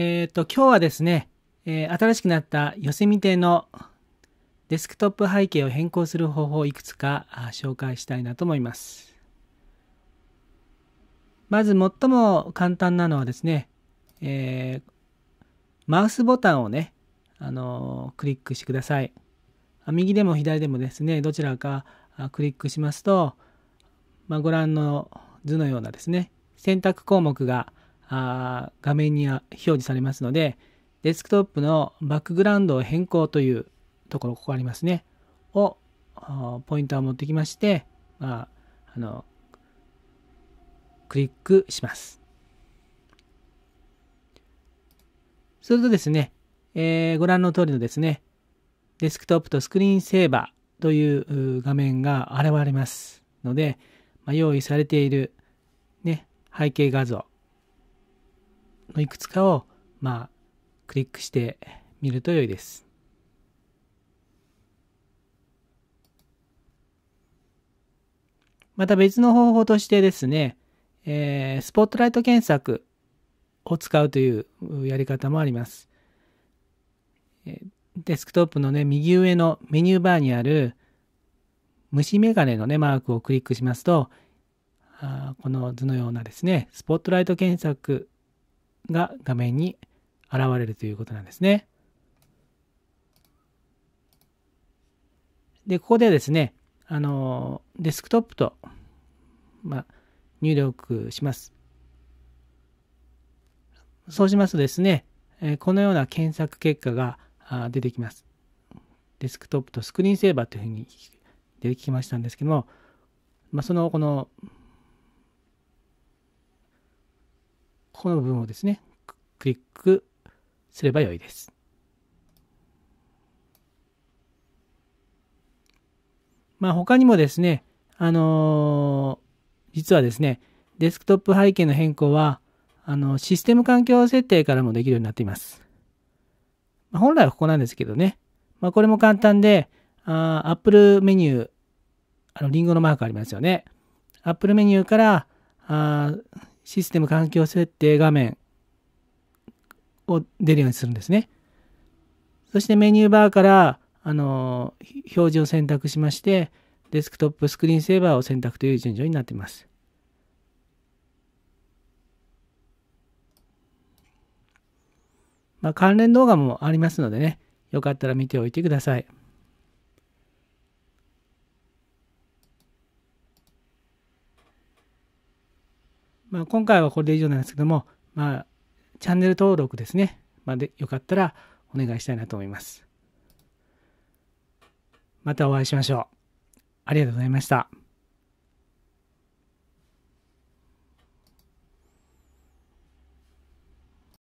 えっ、ー、と、今日はですね、えー、新しくなった寄せみてのデスクトップ背景を変更する方法をいくつか紹介したいなと思います。まず最も簡単なのはですね、えー、マウスボタンをね、あのクリックしてください。右でも左でもですね、どちらかクリックしますと、まあ、ご覧の図のようなですね、選択項目があ画面に表示されますので、デスクトップのバックグラウンドを変更というところ、ここありますね。を、ポイントを持ってきまして、まあ、あの、クリックします。するとですね、えー、ご覧の通りのですね、デスクトップとスクリーンセーバーという画面が現れますので、まあ、用意されている、ね、背景画像、のいくつかを、まあ、クリックしてみると良いです。また別の方法としてですね、えー、スポットライト検索を使うというやり方もあります。デスクトップのね、右上のメニューバーにある虫眼鏡のね、マークをクリックしますと、あこの図のようなですね、スポットライト検索が画面に現れるということなんですね。で、ここでですね、あの、デスクトップと、ま入力します。そうしますとですね、このような検索結果が出てきます。デスクトップとスクリーンセーバーというふうに出てきましたんですけども、まあ、そのこのここの部分をですね、クリックすればよいです。まあ他にもですね、あのー、実はですね、デスクトップ背景の変更は、あの、システム環境設定からもできるようになっています。まあ、本来はここなんですけどね。まあ、これも簡単で、あ Apple メニュー、あの、リンゴのマークありますよね。Apple メニューから、あシステム環境設定画面を出るようにするんですね。そしてメニューバーから、あの、表示を選択しまして、デスクトップスクリーンセーバーを選択という順序になっています。まあ、関連動画もありますのでね、よかったら見ておいてください。まあ、今回はこれで以上なんですけども、まあ、チャンネル登録ですね。まあ、で、よかったらお願いしたいなと思います。またお会いしましょう。ありがとうございました。